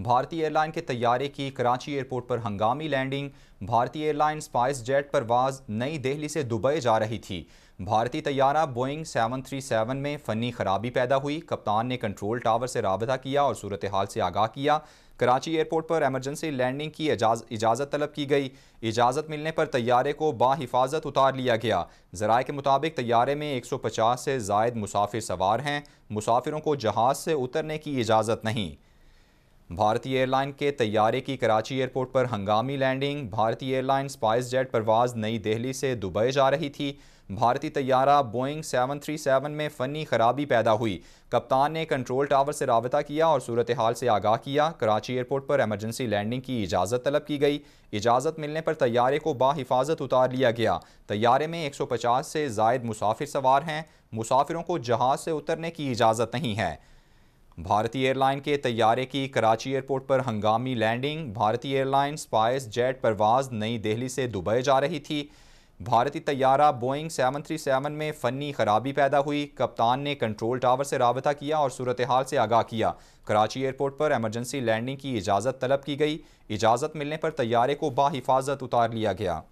भारतीय एयरलाइन के तैयारे की कराची एयरपोर्ट पर हंगामी लैंडिंग भारतीय एयरलाइन स्पाइस जेट परवाज नई दिल्ली से दुबई जा रही थी भारतीय तैयारा बोइंग 737 में फ़नी खराबी पैदा हुई कप्तान ने कंट्रोल टावर से रबता किया और सूरत हाल से आगाह किया कराची एयरपोर्ट पर एमरजेंसी लैंडिंग की इजाज़त तलब की गई इजाज़त मिलने पर तैयारे को बाहिफाजत उतार लिया गया जराए के मुताबिक तैयारे में 150 से जायद मुसाफिर सवार हैं मुसाफिरों को जहाज़ से उतरने की इजाज़त नहीं भारतीय एयरलाइन के तैयारे की कराची एयरपोर्ट पर हंगामी लैंडिंग भारतीय एयरलाइन स्पाइस जेट परवाज नई दिल्ली से दुबई जा रही थी भारतीय तैयारा बोइंग 737 में फनी खराबी पैदा हुई कप्तान ने कंट्रोल टावर से रबता किया और सूरत हाल से आगाह किया कराची एयरपोर्ट पर एमरजेंसी लैंडिंग की इजाज़त तलब की गई इजाज़त मिलने पर तैयारे को बाहिफाजत उतार लिया गया तैयारे में 150 से जायद मुसाफिर सवार हैं मुसाफिरों को जहाज़ से उतरने की इजाज़त नहीं है भारतीय एयरलाइन के तैयारे की कराची एयरपोर्ट पर हंगामी लैंडिंग भारतीय एयरलाइन स्पाइस जेट परवाज नई दिल्ली से दुबई जा रही थी भारतीय तैयारा बोइंग सेवन थ्री सेवन में फ़नी खराबी पैदा हुई कप्तान ने कंट्रोल टावर से रबता किया और सूरत हाल से आगाह किया कराची एयरपोर्ट पर एमरजेंसी लैंडिंग की इजाज़त तलब की गई इजाज़त मिलने पर तैयारे को बाहिफाजत उतार लिया गया